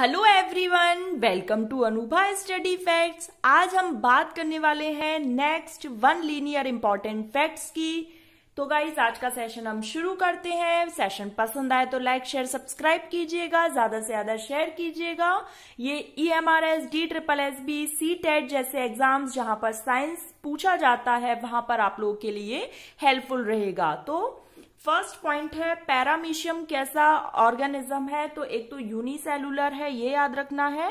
hello everyone welcome to Anubha study facts आज हम बात करने वाले हैं next one linear important facts की तो गाइज आज का सेशन हम शुरू करते हैं सेशन पसंद आए तो लाइक शेयर सब्सक्राइब कीजिएगा ज्यादा से ज्यादा शेयर कीजिएगा ये E M R S D triple S B C TET जैसे एग्जाम्स जहां पर साइंस पूछा जाता है वहां पर आप लोगों के लिए हेल्पफुल रहेगा तो फर्स्ट पॉइंट है पैरामीशियम कैसा ऑर्गेनिज्म है तो एक तो यूनिसेलुलर है ये याद रखना है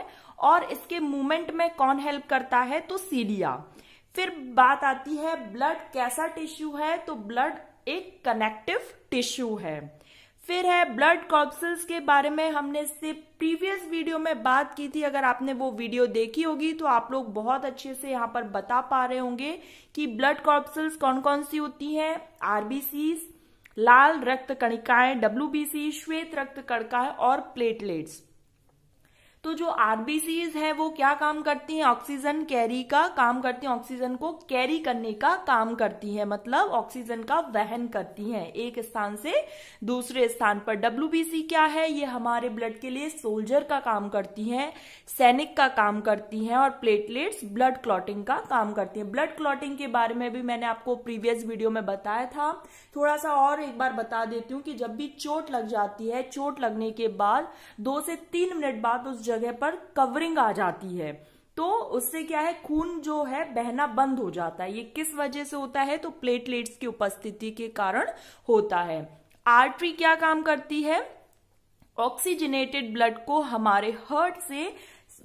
और इसके मूवमेंट में कौन हेल्प करता है तो सीडिया फिर बात आती है ब्लड कैसा टिश्यू है तो ब्लड एक कनेक्टिव टिश्यू है फिर है ब्लड कॉप्सल्स के बारे में हमने इससे प्रीवियस वीडियो में बात की थी अगर आपने वो वीडियो देखी होगी तो आप लोग बहुत अच्छे से यहाँ पर बता पा रहे होंगे कि ब्लड कॉप्सल्स कौन कौन सी होती हैं आरबीसीज़ लाल रक्त कणिकाएं डब्ल्यू श्वेत रक्त कणिकाएं और प्लेटलेट्स तो जो आरबीसीज है वो क्या काम करती हैं ऑक्सीजन कैरी का काम करती हैं ऑक्सीजन को कैरी करने का काम करती हैं मतलब ऑक्सीजन का वहन करती हैं एक स्थान से दूसरे स्थान पर डब्ल्यूबीसी क्या है ये हमारे ब्लड के लिए सोल्जर का काम करती हैं सैनिक का काम करती हैं और प्लेटलेट्स ब्लड क्लॉटिंग का काम करती हैं ब्लड क्लॉटिंग के बारे में भी मैंने आपको प्रीवियस वीडियो में बताया था थोड़ा सा और एक बार बता देती हूँ कि जब भी चोट लग जाती है चोट लगने के बाद दो से तीन मिनट बाद उस जगह पर कवरिंग आ जाती है तो उससे क्या है खून जो है बहना बंद हो जाता है ये किस वजह से होता है तो प्लेटलेट्स की उपस्थिति के कारण होता है आर्टरी क्या काम करती है ऑक्सीजनेटेड ब्लड को हमारे हर्ट से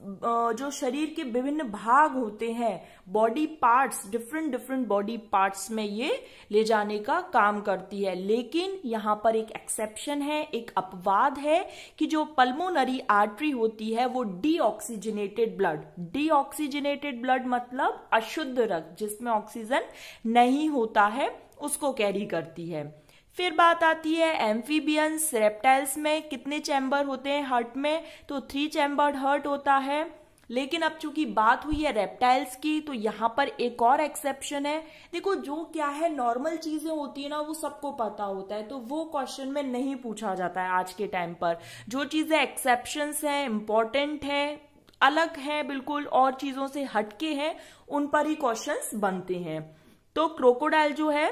जो शरीर के विभिन्न भाग होते हैं body parts different different body parts में ये ले जाने का काम करती है लेकिन यहां पर एक एक्सेप्शन है एक अपवाद है कि जो पल्मोनरी आर्टरी होती है वो डीऑक्सीजनेटेड ब्लड डीऑक्सीजनेटेड ब्लड मतलब अशुद्ध रक्त जिसमें ऑक्सीजन नहीं होता है उसको कैरी करती है फिर बात आती है एम्फीबियंस रेप्टाइल्स में कितने चैम्बर होते हैं हर्ट में तो थ्री चैम्बर्ड हर्ट होता है लेकिन अब चूंकि बात हुई है रेप्टाइल्स की तो यहाँ पर एक और एक्सेप्शन है देखो जो क्या है नॉर्मल चीजें होती है ना वो सबको पता होता है तो वो क्वेश्चन में नहीं पूछा जाता है आज के टाइम पर जो चीजें एक्सेप्शन हैं इंपॉर्टेंट है अलग है बिल्कुल और चीजों से हटके हैं उन पर ही क्वेश्चंस बनते हैं तो क्रोकोडाइल जो है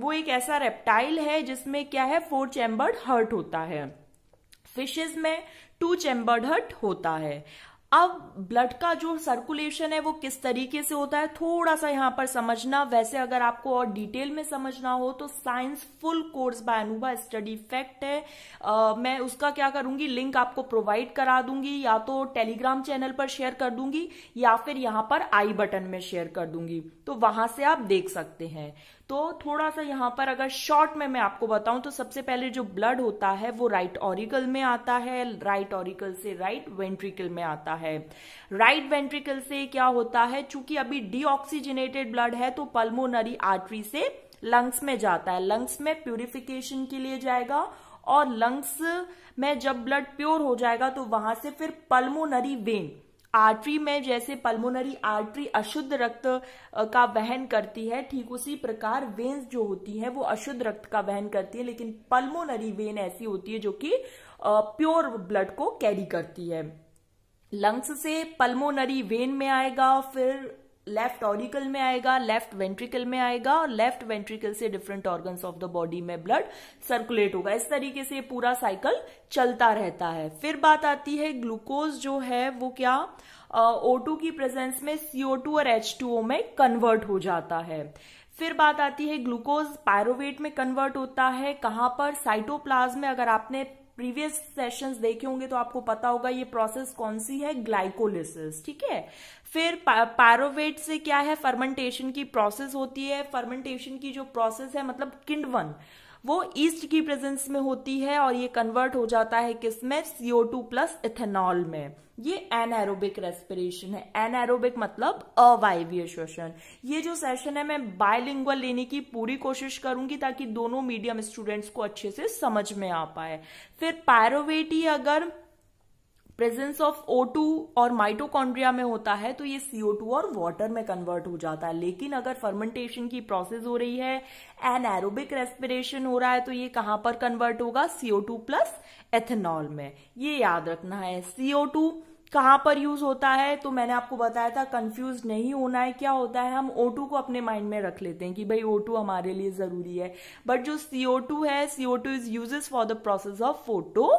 वो एक ऐसा रेप्टाइल है जिसमें क्या है फोर चैम्बर्ड हर्ट होता है फिशेज में टू चैम्बर्ड हर्ट होता है अब ब्लड का जो सर्कुलेशन है वो किस तरीके से होता है थोड़ा सा यहां पर समझना वैसे अगर आपको और डिटेल में समझना हो तो science full course by Anubha study fact है आ, मैं उसका क्या करूंगी लिंक आपको प्रोवाइड करा दूंगी या तो टेलीग्राम चैनल पर शेयर कर दूंगी या फिर यहां पर आई बटन में शेयर कर दूंगी तो वहां से आप देख सकते हैं तो थोड़ा सा यहाँ पर अगर शॉर्ट में मैं आपको बताऊं तो सबसे पहले जो ब्लड होता है वो राइट ऑरिकल में आता है राइट ऑरिकल से राइट वेंट्रिकल में आता है राइट वेंट्रिकल से क्या होता है चूंकि अभी डीऑक्सीजनेटेड ब्लड है तो पल्मोनरी आर्टरी से लंग्स में जाता है लंग्स में प्यूरिफिकेशन के लिए जाएगा और लंग्स में जब ब्लड प्योर हो जाएगा तो वहां से फिर पल्मोनरी वेन आर्टरी में जैसे पल्मोनरी आर्टरी अशुद्ध रक्त का वहन करती है ठीक उसी प्रकार वेन्स जो होती है वो अशुद्ध रक्त का वहन करती है लेकिन पल्मोनरी वेन ऐसी होती है जो कि प्योर ब्लड को कैरी करती है लंग्स से पल्मोनरी वेन में आएगा फिर लेफ्ट ऑरिकल में आएगा लेफ्ट वेंट्रिकल में आएगा और लेफ्ट वेंट्रिकल से different organs of the body में ब्लड सर्कुलेट होगा इस तरीके से पूरा साइकिल चलता रहता है फिर बात आती है ग्लूकोज जो है वो क्या ओ uh, की प्रेजेंस में सीओ और एच में कन्वर्ट हो जाता है फिर बात आती है ग्लूकोज पायरोवेट में कन्वर्ट होता है कहां पर साइटोप्लाज्म में अगर आपने प्रीवियस सेशंस देखे होंगे तो आपको पता होगा ये प्रोसेस कौन सी है ग्लाइकोलिसिस ठीक है फिर पैरोवेट से क्या है फर्मेंटेशन की प्रोसेस होती है फर्मेंटेशन की जो प्रोसेस है मतलब किंडवन वो ईस्ट की प्रेजेंस में होती है और ये कन्वर्ट हो जाता है किसमें सीओ टू प्लस इथेनॉल में ये एनएरोबिक रेस्पिरेशन है एनएरोबिक मतलब अवायवीय श्वसन ये जो सेशन है मैं बायलिंगुअल लेने की पूरी कोशिश करूंगी ताकि दोनों मीडियम स्टूडेंट्स को अच्छे से समझ में आ पाए फिर पायरोवेटी अगर प्रेजेंस ऑफ ओ टू और माइटोकॉन्ड्रिया में होता है तो ये सीओ टू और वाटर में कन्वर्ट हो जाता है लेकिन अगर फर्मेंटेशन की प्रोसेस हो रही है एन एरोबिक रेस्पिरेशन हो रहा है तो ये कहां पर कन्वर्ट होगा सीओ टू प्लस एथेनॉल में ये याद रखना है सीओ टू कहाँ पर यूज होता है तो मैंने आपको बताया था कंफ्यूज नहीं होना है क्या होता है हम O2 को अपने माइंड में रख लेते हैं कि भाई O2 हमारे लिए जरूरी है बट जो CO2 है CO2 is uses for the process of 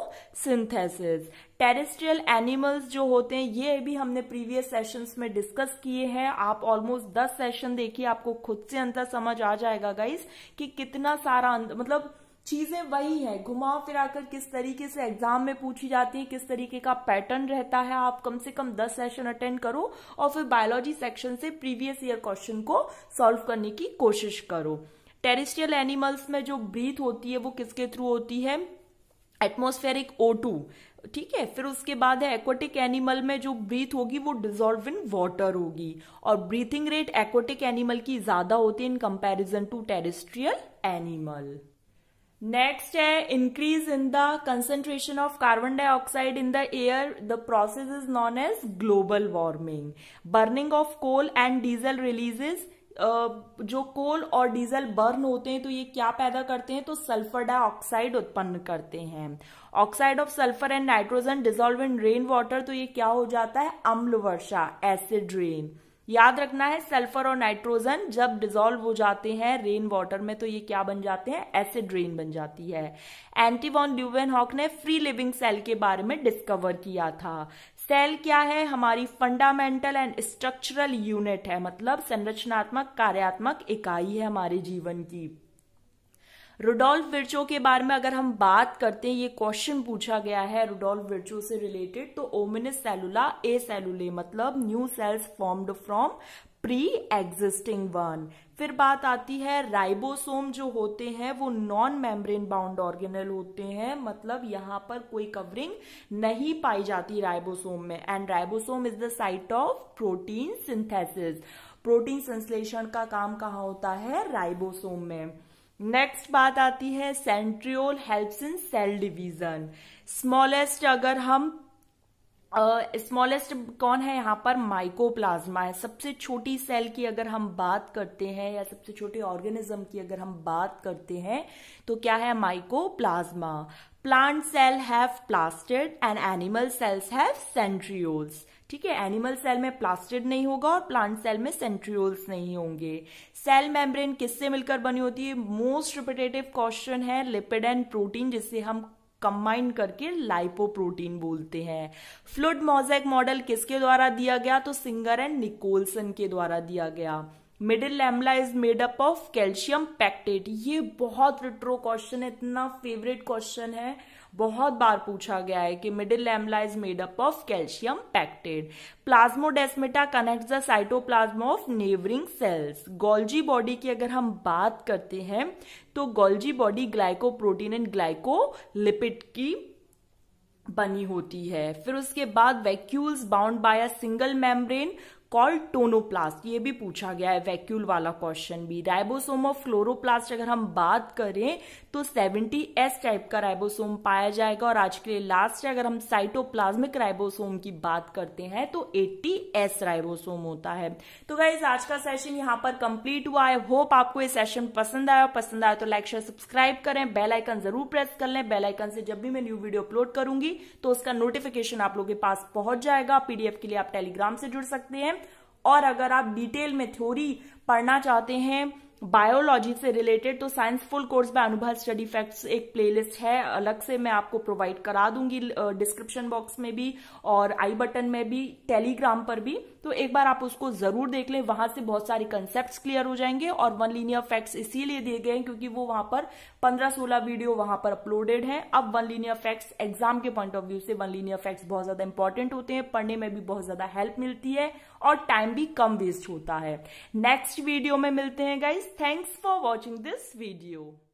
photosynthesis terrestrial animals जो होते हैं ये भी हमने प्रीवियस सेशंस में डिस्कस किए हैं आप ऑलमोस्ट दस सेशन देखिए आपको खुद से अंतर समझ आ जाएगा गाइस कि कितना सारा मतलब चीजें वही है घुमा फिरा कर किस तरीके से एग्जाम में पूछी जाती है किस तरीके का पैटर्न रहता है आप कम से कम दस सेशन अटेंड करो और फिर बायोलॉजी सेक्शन से प्रीवियस ईयर क्वेश्चन को सॉल्व करने की कोशिश करो टेरिस्ट्रियल एनिमल्स में जो ब्रीथ होती है वो किसके थ्रू होती है एटमोस्फेरिक ओ ठीक है फिर उसके बाद है एक्वेटिक एनिमल में जो ब्रीथ होगी वो डिजोल्व इन वॉटर होगी और ब्रीथिंग रेट एक्वेटिक एनिमल की ज्यादा होती है in comparison to terrestrial animal next है increase in the concentration of carbon dioxide in the air the process is known as global warming burning of coal and diesel releases जो coal और diesel burn होते हैं तो ये क्या पैदा करते हैं तो सल्फर डाइऑक्साइड उत्पन्न करते हैं oxide of sulphur and nitrogen dissolve in rain water तो ये क्या हो जाता है अम्ल वर्षा एसिड रेन याद रखना है सल्फर और नाइट्रोजन जब डिजोल्व हो जाते हैं रेन वाटर में तो ये क्या बन जाते हैं एसिड रेन बन जाती है एंटीवॉन ल्यूवेन हॉक ने फ्री लिविंग सेल के बारे में डिस्कवर किया था सेल क्या है हमारी फंडामेंटल एंड स्ट्रक्चरल यूनिट है मतलब संरचनात्मक कार्यात्मक इकाई है हमारे जीवन की रुडोल्फ विर्चो के बारे में अगर हम बात करते हैं ये क्वेश्चन पूछा गया है रुडोल्फ विर्चो से रिलेटेड तो ओमिनिस सेलुला ए सेलुले मतलब new cells formed from pre existing one फिर बात आती है राइबोसोम जो होते हैं वो नॉन मेम्ब्रेन बाउंड ऑर्गेनल होते हैं मतलब यहाँ पर कोई कवरिंग नहीं पाई जाती राइबोसोम में and ribosome is the site of protein synthesis protein संश्लेषण का काम कहाँ होता है राइबोसोम में नेक्स्ट बात आती है centriole helps in cell division smallest अगर हम स्मॉलेस्ट uh, कौन है यहाँ पर माइकोप्लाज्मा है सबसे छोटी सेल की अगर हम बात करते हैं या सबसे छोटे ऑर्गेनिज्म की अगर हम बात करते हैं तो क्या है mycoplasma plant cell have plastid and animal cells have centrioles ठीक है एनिमल सेल में प्लास्टिड नहीं होगा और प्लांट सेल में सेंट्रियोल्स नहीं होंगे सेल मेम्ब्रेन किससे मिलकर बनी होती है मोस्ट रिपिटेटिव क्वेश्चन है लिपिड एंड प्रोटीन जिससे हम कंबाइन करके लाइपोप्रोटीन बोलते हैं फ्लूड मोजेक मॉडल किसके द्वारा दिया गया तो सिंगर एंड निकोलसन के द्वारा दिया गया middle lamella is made up of calcium pectate ये बहुत रिट्रो क्वेश्चन है इतना फेवरेट क्वेश्चन है बहुत बार पूछा गया है कि middle lamella is made up of calcium pectate plasmodesmata connect the cytoplasm of neighbouring cells Golgi body की अगर हम बात करते हैं तो Golgi body glycoprotein and glycolipid की बनी होती है फिर उसके बाद vacuoles bound by a single membrane called tonoplast ये भी पूछा गया है वैक्यूल वाला क्वेश्चन भी राइबोसोम ऑफ फ्लोरोप्लास्ट अगर हम बात करें तो सेवेंटी एस टाइप का राइबोसोम पाया जाएगा और आज के लिए लास्ट अगर हम साइटोप्लाज्मिक राइबोसोम की बात करते हैं तो एट्टी एस राइबोसोम होता है तो गाइज आज का सेशन यहाँ पर कंप्लीट हुआ है होप आपको ये सेशन पसंद आया पसंद आया तो लाइक शेयर सब्सक्राइब करें बेलाइकन जरूर प्रेस कर लें बेलाइकन से जब भी मैं न्यू वीडियो अपलोड करूंगी तो उसका नोटिफिकेशन आप लोगों के पास पहुंच जाएगा पीडीएफ के लिए आप टेलीग्राम से जुड़ सकते हैं और अगर आप डिटेल में थ्योरी पढ़ना चाहते हैं बायोलॉजी से रिलेटेड तो साइंस फुल कोर्स में अनुभव स्टडी फैक्ट्स एक प्लेलिस्ट है अलग से मैं आपको प्रोवाइड करा दूंगी डिस्क्रिप्शन बॉक्स में भी और आई बटन में भी टेलीग्राम पर भी तो एक बार आप उसको जरूर देख लें वहां से बहुत सारे कंसेप्ट क्लियर हो जाएंगे और वन लीनियर फैक्ट्स इसीलिए दिए गए हैं क्योंकि वो वहां पर पंद्रह सोलह वीडियो वहां पर अपलोडेड है अब वन लीनियर फैक्ट्स एग्जाम के पॉइंट ऑफ व्यू से वन लीनियर फैक्ट्स बहुत ज्यादा इंपॉर्टेंट होते हैं पढ़ने में भी बहुत ज्यादा हेल्प मिलती है और टाइम भी कम वेस्ट होता है नेक्स्ट वीडियो में मिलते हैं guys thanks for watching this video